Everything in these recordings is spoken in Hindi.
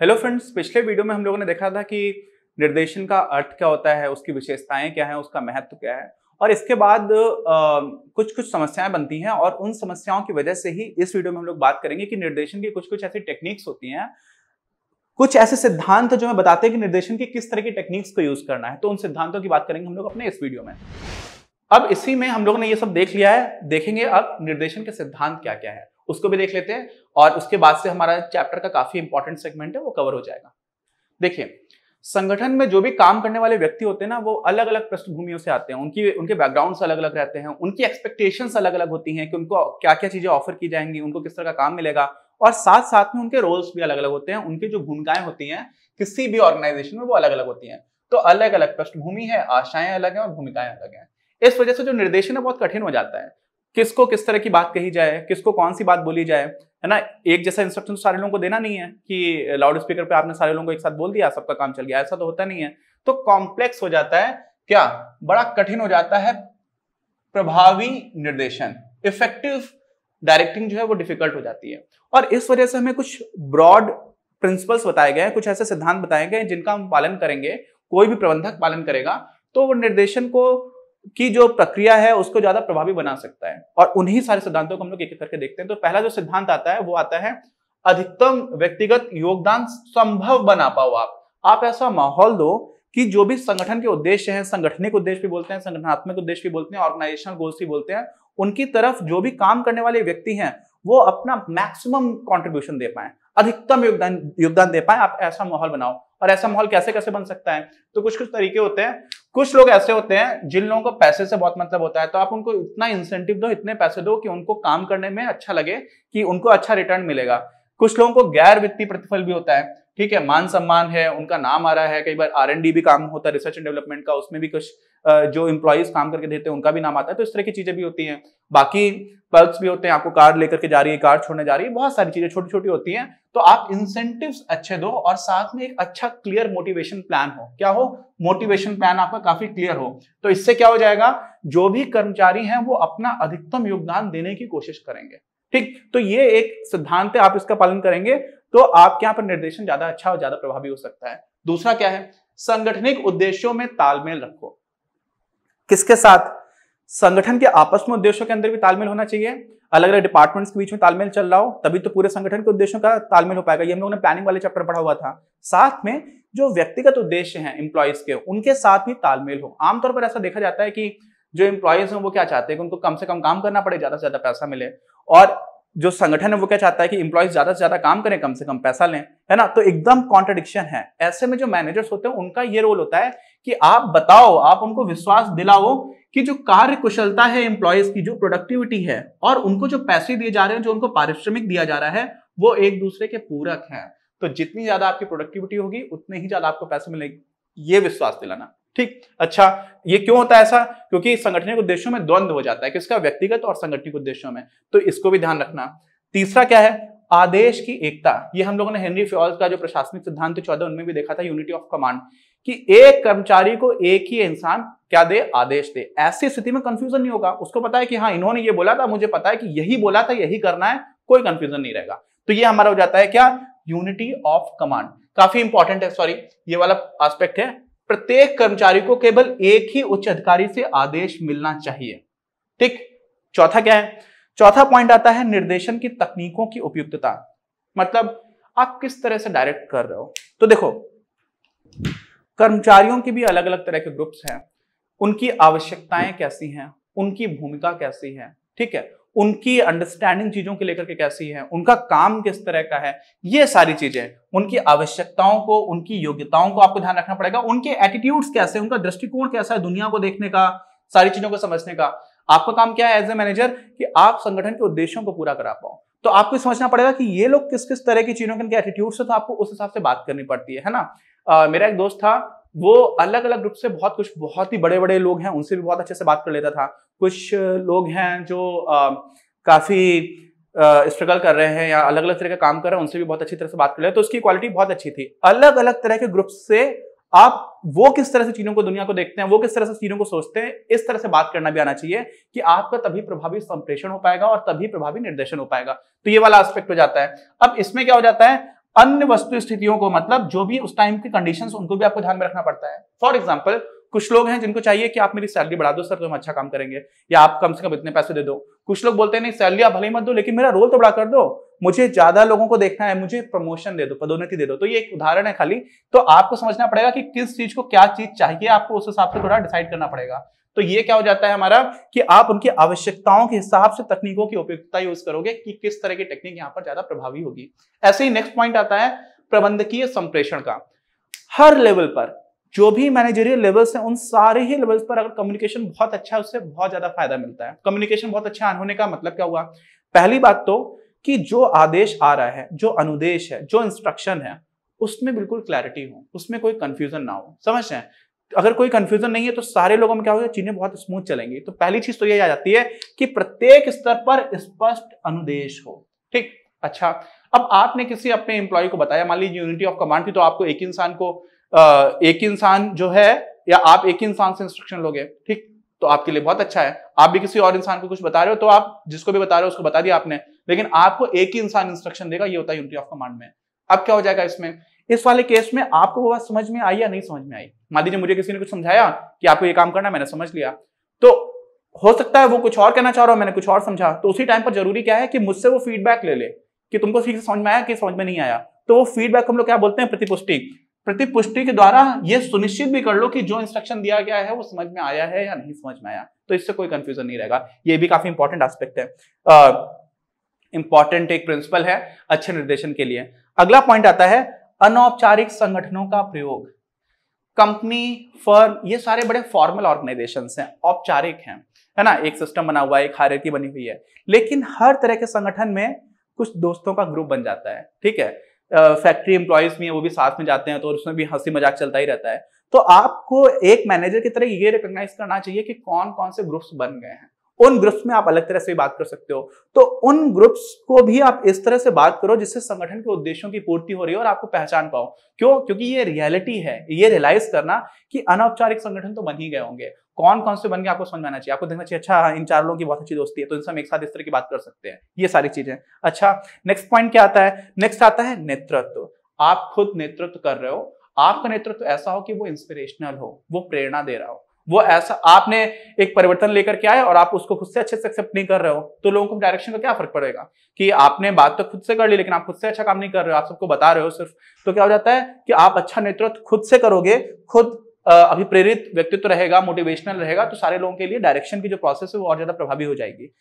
हेलो फ्रेंड्स पिछले वीडियो में हम लोगों ने देखा था कि निर्देशन का अर्थ क्या होता है उसकी विशेषताएं क्या है उसका महत्व क्या है और इसके बाद आ, कुछ कुछ समस्याएं बनती हैं और उन समस्याओं की वजह से ही इस वीडियो में हम लोग बात करेंगे कि निर्देशन की कुछ कुछ ऐसी टेक्निक्स होती हैं कुछ ऐसे सिद्धांत जो हमें बताते हैं कि निर्देशन की किस तरह की टेक्निक्स को यूज करना है तो उन सिद्धांतों की बात करेंगे हम लोग अपने इस वीडियो में अब इसी में हम लोगों ने ये सब देख लिया है देखेंगे अब निर्देशन के सिद्धांत क्या क्या है उसको भी देख लेते हैं और उसके बाद से हमारा चैप्टर का काफी इंपॉर्टेंट सेगमेंट है वो कवर हो जाएगा देखिए संगठन में जो भी काम करने वाले व्यक्ति होते हैं ना वो अलग अलग पृष्ठभूमियों से आते हैं उनकी उनके बैकग्राउंड्स अलग अलग रहते हैं उनकी एक्सपेक्टेशंस अलग अलग होती हैं कि उनको क्या क्या चीजें ऑफर की जाएंगी उनको किस तरह का काम मिलेगा और साथ साथ में उनके रोल्स भी अलग अलग होते हैं उनकी जो भूमिकाएं होती हैं किसी भी ऑर्गेनाइजेशन में वो अलग अलग होती हैं तो अलग अलग पृष्ठभूमि है आशाएं अलग हैं और भूमिकाएं अलग हैं इस वजह से जो निर्देशन है बहुत कठिन हो जाता है किसको किस तरह की बात कही जाए किसको कौन सी बात बोली जाए है ना एक जैसा इंस्ट्रक्शन तो सारे लोगों को देना नहीं है कि लाउड स्पीकर पे आपने सारे लोगों को एक साथ बोल दिया सबका काम चल गया ऐसा तो होता नहीं है तो कॉम्प्लेक्स हो जाता है क्या बड़ा कठिन हो जाता है प्रभावी निर्देशन इफेक्टिव डायरेक्टिंग जो है वो डिफिकल्ट हो जाती है और इस वजह से हमें कुछ ब्रॉड प्रिंसिपल्स बताए गए हैं कुछ ऐसे सिद्धांत बताए गए जिनका हम पालन करेंगे कोई भी प्रबंधक पालन करेगा तो वो निर्देशन को की जो प्रक्रिया है उसको ज्यादा प्रभावी बना सकता है और उन्हीं सारे सिद्धांतों को हम लोग एक एक करके देखते हैं तो पहला जो सिद्धांत आता है वो आता है अधिकतम व्यक्तिगत योगदान संभव बना पाओ आप आप ऐसा माहौल दो कि जो भी संगठन के उद्देश्य हैं संगठनिक उद्देश्य भी बोलते हैं संगठनात्मक उद्देश्य भी बोलते हैं ऑर्गेनाइजेशनल गोल्स भी बोलते हैं उनकी तरफ जो भी काम करने वाले व्यक्ति हैं वो अपना मैक्सिमम कंट्रीब्यूशन दे पाए अधिकतम योगदान योगदान दे पाए आप ऐसा माहौल बनाओ और ऐसा माहौल कैसे कैसे बन सकता है तो कुछ कुछ तरीके होते हैं कुछ लोग ऐसे होते हैं जिन लोगों को पैसे से बहुत मतलब होता है तो आप उनको इतना इंसेंटिव दो इतने पैसे दो कि उनको काम करने में अच्छा लगे कि उनको अच्छा रिटर्न मिलेगा कुछ लोगों को गैर वित्तीय प्रतिफल भी होता है ठीक है मान सम्मान है उनका नाम आ रहा है कई बार आर भी काम होता है रिसर्च एंड डेवलपमेंट का उसमें भी कुछ जो इंप्लाइज काम करके देते हैं उनका भी नाम आता है तो इस तरह की चीजें भी होती हैं बाकी पर्क्स भी होते हैं आपको कार लेकर के जा रही है कार छोड़ने जा रही है बहुत सारी चीजें छोटी छोटी होती हैं तो आप इंसेंटिव अच्छे दो और साथ में एक अच्छा क्लियर मोटिवेशन प्लान हो क्या हो मोटिवेशन प्लान आपका काफी क्लियर हो तो इससे क्या हो जाएगा जो भी कर्मचारी हैं वो अपना अधिकतम योगदान देने की कोशिश करेंगे ठीक तो ये एक सिद्धांत है आप इसका पालन करेंगे तो आपके यहाँ पर निर्देशन ज्यादा अच्छा और ज्यादा प्रभावी हो सकता है दूसरा क्या है संगठनिक उद्देश्यों में तालमेल रखो किसके साथ संगठन के आपस में उद्देश्यों के अंदर भी तालमेल होना चाहिए अलग अलग डिपार्टमेंट्स के बीच में तालमेल चल रहा हो तभी तो पूरे संगठन के उद्देश्यों का तालमेल हो पाएगा ये हम लोगों ने प्लानिंग वाले चैप्टर पढ़ा हुआ था साथ में जो व्यक्तिगत उद्देश्य हैं इंप्लॉयज के उनके साथ भी तालमेल हो आमतौर पर ऐसा देखा जाता है कि जो इंप्लॉयज हैं वो क्या चाहते हैं कि उनको कम से कम काम करना पड़े ज्यादा से ज्यादा पैसा मिले और जो संगठन है वो क्या चाहता है कि इंप्लॉयज ज्यादा से ज्यादा काम करें कम से कम पैसा लें है ना तो एकदम कॉन्ट्रडिक्शन है ऐसे में जो मैनेजर्स होते हैं उनका ये रोल होता है कि आप बताओ आप उनको विश्वास दिलाओ कि जो कार्य कुशलता है एम्प्लॉयज की जो प्रोडक्टिविटी है और उनको जो पैसे दिए जा रहे हैं जो उनको पारिश्रमिक दिया जा रहा है वो एक दूसरे के पूरक है तो जितनी ज्यादा आपकी प्रोडक्टिविटी होगी उतने ही ज्यादा आपको पैसे मिलेगी ये विश्वास दिलाना ठीक अच्छा ये क्यों होता है ऐसा क्योंकि संगठनिक उद्देश्यों में द्वंद्व हो जाता है किसका व्यक्तिगत और संगठनिक उद्देश्यों में तो इसको भी ध्यान रखना तीसरा क्या है आदेश की एकता ये हम लोगों ने हेनरी फ्योल का जो प्रशासनिक सिद्धांत चौदह उनमें भी देखा था यूनिटी ऑफ कमांड कि एक कर्मचारी को एक ही इंसान क्या दे आदेश दे ऐसी स्थिति में कंफ्यूजन नहीं होगा उसको पता है कि हाँ इन्होंने ये बोला था मुझे पता है कि यही बोला था यही करना है कोई कंफ्यूजन नहीं रहेगा तो ये हमारा हो जाता है क्या यूनिटी ऑफ कमांड काफी इंपॉर्टेंट है सॉरी ये वाला एस्पेक्ट है प्रत्येक कर्मचारी को केवल एक ही उच्च अधिकारी से आदेश मिलना चाहिए ठीक चौथा क्या है चौथा पॉइंट आता है निर्देशन की तकनीकों की उपयुक्तता मतलब आप किस तरह से डायरेक्ट कर रहे हो तो देखो कर्मचारियों के भी अलग अलग तरह के ग्रुप्स हैं उनकी आवश्यकताएं कैसी हैं उनकी भूमिका कैसी है ठीक है उनकी अंडरस्टैंडिंग चीजों के लेकर के कैसी है उनका काम किस तरह का है ये सारी चीजें उनकी आवश्यकताओं को उनकी योग्यताओं को आपको ध्यान रखना पड़ेगा उनके एटीट्यूड्स कैसे उनका दृष्टिकोण कैसा है दुनिया को देखने का सारी चीजों को समझने का आपका काम क्या है एज ए मैनेजर कि आप संगठन के उद्देश्यों को पूरा करा पाओ तो आपको समझना पड़ेगा कि ये लोग किस किस तरह की चीजों के इनके एटीट्यूड से तो आपको उस हिसाब से बात करनी पड़ती है है ना आ, मेरा एक दोस्त था वो अलग अलग ग्रुप से बहुत कुछ बहुत ही बड़े बड़े लोग हैं उनसे भी बहुत अच्छे से बात कर लेता था कुछ लोग हैं जो काफ़ी स्ट्रगल कर रहे हैं या अलग अलग तरह का काम कर रहे हैं उनसे भी बहुत अच्छी तरह से बात कर रहे हैं तो उसकी क्वालिटी बहुत अच्छी थी अलग अलग तरह के ग्रुप से आप वो किस तरह से चीजों को दुनिया को देखते हैं वो किस तरह से चीजों को सोचते हैं इस तरह से बात करना भी आना चाहिए कि आपका तभी प्रभावी संप्रेषण हो पाएगा और तभी प्रभावी निर्देशन हो पाएगा तो ये वाला एस्पेक्ट हो जाता है अब इसमें क्या हो जाता है अन्य वस्तु स्थितियों को मतलब जो भी उस टाइम की कंडीशन उनको भी आपको ध्यान में रखना पड़ता है फॉर एग्जाम्पल कुछ लोग हैं जिनको चाहिए कि आप मेरी सैलरी बढ़ा दो सर तो हम अच्छा काम करेंगे या आप कम से कम इतने पैसे दे दो कुछ लोग बोलते हैं नहीं सैलरी आप भले मत दो लेकिन मेरा रोल तो बड़ा कर दो मुझे ज्यादा लोगों को देखना है मुझे प्रमोशन दे दो पदोन्नति दे दो तो ये एक उदाहरण है खाली तो आपको समझना पड़ेगा कि किस चीज को क्या चीज चाहिए आपको उस हिसाब से थोड़ा डिसाइड करना पड़ेगा तो ये क्या हो जाता है हमारा कि आप उनकी आवश्यकताओं के हिसाब से तकनीकों की उपयुक्तता यूज करोगे कि किस तरह की टेक्निक यहाँ पर ज्यादा प्रभावी होगी ऐसे ही नेक्स्ट पॉइंट आता है प्रबंधकीय संप्रेषण का हर लेवल पर जो भी मैनेजरियल लेवल्स हैं उन सारे ही लेवल्स पर अगर कम्युनिकेशन बहुत अच्छा है उससे बहुत ज्यादा फायदा मिलता है कम्युनिकेशन बहुत अच्छा होने का मतलब क्या हुआ पहली बात तो कि जो आदेश आ रहा है जो अनुदेश है जो इंस्ट्रक्शन है उसमें बिल्कुल क्लैरिटी हो उसमें कोई कंफ्यूजन ना हो समझ रहे हैं अगर कोई कंफ्यूजन नहीं है तो सारे लोगों में क्या होगा चीजें बहुत स्मूथ चलेंगी तो पहली चीज तो ये आ जाती है कि प्रत्येक स्तर पर स्पष्ट अनुदेश हो ठीक अच्छा अब आपने किसी अपने एम्प्लॉय को बताया मान लीजिए यूनिटी ऑफ कमांड थी तो आपको एक इंसान को एक इंसान जो है या आप एक इंसान से इंस्ट्रक्शन लोगे ठीक तो आपके लिए बहुत अच्छा है आप भी किसी और इंसान को कुछ बता रहे हो तो आप जिसको भी बता रहे हो उसको बता दिया आपने लेकिन आपको एक ही इंसान इंस्ट्रक्शन देगा ये होता है यूनिटी ऑफ कमांड में अब क्या हो जाएगा इसमें इस वाले केस में आपको वो बात समझ में आई या नहीं समझ में आई मान लीजिए मुझे किसी ने कुछ समझाया कि आपको ये काम करना मैंने समझ लिया तो हो सकता है वो कुछ और कहना चाह रहा हो मैंने कुछ और समझा तो उसी टाइम पर जरूरी क्या है कि मुझसे वो फीडबैक ले ले कि तुमको ठीक से समझ में आया कि समझ में नहीं आया तो वो फीडबैक हम लोग क्या बोलते हैं प्रतिपुष्टि प्रतिपुष्टि के द्वारा ये सुनिश्चित भी कर लो कि जो इंस्ट्रक्शन दिया गया है वो समझ में आया है या नहीं समझ में आया तो इससे कोई कंफ्यूजन नहीं रहेगा ये भी काफी इंपॉर्टेंट एस्पेक्ट है इंपॉर्टेंट एक प्रिंसिपल है अच्छे निर्देशन के लिए अगला पॉइंट आता है अनौपचारिक संगठनों का प्रयोग कंपनी फर्म ये सारे बड़े फॉर्मल ऑर्गेनाइजेशन हैं औपचारिक हैं है ना एक सिस्टम बना हुआ है एक बनी हुई है लेकिन हर तरह के संगठन में कुछ दोस्तों का ग्रुप बन जाता है ठीक है फैक्ट्री एम्प्लॉयज भी हैं वो भी साथ में जाते हैं तो उसमें भी हंसी मजाक चलता ही रहता है तो आपको एक मैनेजर की तरह ये रिकोगनाइज करना चाहिए कि कौन कौन से ग्रुप्स बन गए हैं उन ग्रुप्स में आप अलग तरह से बात कर सकते हो तो उन ग्रुप्स को भी आप इस तरह से बात करो जिससे संगठन के उद्देश्यों की पूर्ति हो रही है और आपको पहचान पाओ क्यों क्योंकि ये रियलिटी है ये रियलाइज करना कि अनौपचारिक संगठन तो बन ही गए होंगे कौन कौन से बन गए आपको समझ में आना चाहिए आपको देखना चाहिए अच्छा इन चार लोगों की बहुत अच्छी दोस्ती है तो इनसे हम एक साथ इस तरह की बात कर सकते हैं ये सारी चीजें अच्छा नेक्स्ट पॉइंट क्या आता है नेक्स्ट आता है नेतृत्व आप खुद नेतृत्व कर रहे हो आपका नेतृत्व ऐसा हो कि वो इंस्पिरेशनल हो वो प्रेरणा दे रहा हो वो ऐसा आपने एक परिवर्तन लेकर के आए और आप उसको खुद से अच्छे से एक्सेप्ट नहीं कर रहे हो तो लोगों को डायरेक्शन का क्या फर्क पड़ेगा कि आपने बात तो खुद से कर ली लेकिन आप खुद से अच्छा काम नहीं कर रहे हो आप सबको बता रहे हो सिर्फ तो क्या हो जाता है कि आप अच्छा नेतृत्व खुद से करोगे खुद अभिप्रेरित व्यक्तित्व रहेगा मोटिवेशनल रहेगा तो सारे लोगों के लिए डायरेक्शन की जो प्रोसेस है वो और ज्यादा प्रभावी हो जाएगी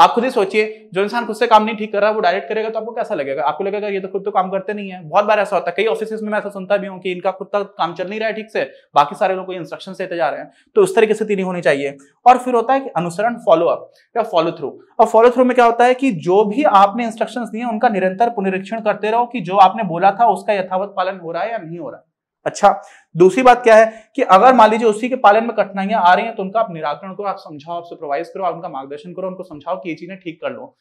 आप खुद ही सोचिए जो इंसान खुद से काम नहीं ठीक कर रहा है वो डायरेक्ट करेगा तो आपको कैसा लगेगा आपको लगेगा ये तो खुद तो काम करते नहीं है बहुत बार ऐसा होता है कई ऑफिस में मैं ऐसा सुनता भी हूँ कि इनका खुद का काम चल नहीं रहा है ठीक से बाकी सारे लोग इंस्ट्रक्शन देते जा रहे हैं तो उस तरीके से तीन तो होनी चाहिए और फिर होता है कि अनुसरण फॉलोअप या फॉलो थ्रू और फॉलो थ्रू में क्या होता है कि जो भी आपने इंस्ट्रक्शन दिए उनका निरंतर पुनरीक्षण करते रहो कि जो आपने बोला था उसका यथावत पालन हो रहा है या नहीं हो रहा है अच्छा दूसरी बात क्या है कि अगर मान लीजिए उसी के पालन में कठिनाइयां आ रही हैं तो उनका आप निराकरण करो आप समझाओ आप सुपरवाइज करो आप उनका मार्गदर्शन करो उनको समझाओ कि ये चीजें ठीक कर लो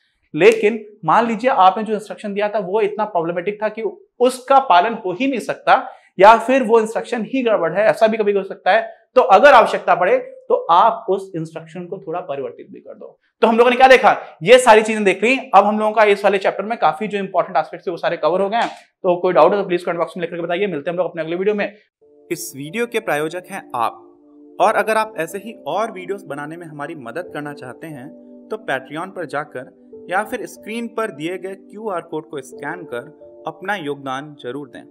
लेकिन मान लीजिए आपने जो इंस्ट्रक्शन दिया था वो इतना प्रॉब्लमेटिक था कि उसका पालन हो ही नहीं सकता या फिर वो इंस्ट्रक्शन ही गड़बड़ है ऐसा भी कभी हो सकता है तो अगर आवश्यकता पड़े तो आप उस इंस्ट्रक्शन को थोड़ा परिवर्तित भी कर दो तो हम लोगों ने क्या देखा ये सारी चीजें देख ली अब हम लोगों का इस वाले चैप्टर में काफी जो इंपॉर्टेंट आस्पेक्ट है वो सारे कवर हो गए तो कोई डाउट है तो प्लीज कमेंट बॉक्स में लिखकर बताइए मिलते हैं हम लोग अपने अगले वीडियो में इस वीडियो के प्रायोजक हैं आप और अगर आप ऐसे ही और वीडियोस बनाने में हमारी मदद करना चाहते हैं तो पैट्रियन पर जाकर या फिर स्क्रीन पर दिए गए क्यू कोड को स्कैन कर अपना योगदान जरूर दें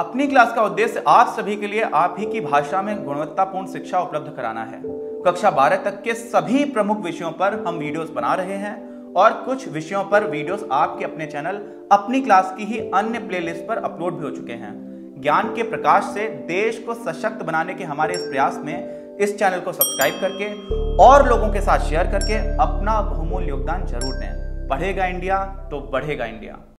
अपनी क्लास का उद्देश्य आप सभी के लिए आप ही की भाषा में गुणवत्तापूर्ण शिक्षा उपलब्ध कराना है कक्षा 12 तक के सभी प्रमुख विषयों पर हम वीडियोस बना रहे हैं और कुछ विषयों पर वीडियोस आपके अपने चैनल अपनी क्लास की ही अन्य प्लेलिस्ट पर अपलोड भी हो चुके हैं ज्ञान के प्रकाश से देश को सशक्त बनाने के हमारे इस प्रयास में इस चैनल को सब्सक्राइब करके और लोगों के साथ शेयर करके अपना बहुमूल्य योगदान जरूर दें बढ़ेगा इंडिया तो बढ़ेगा इंडिया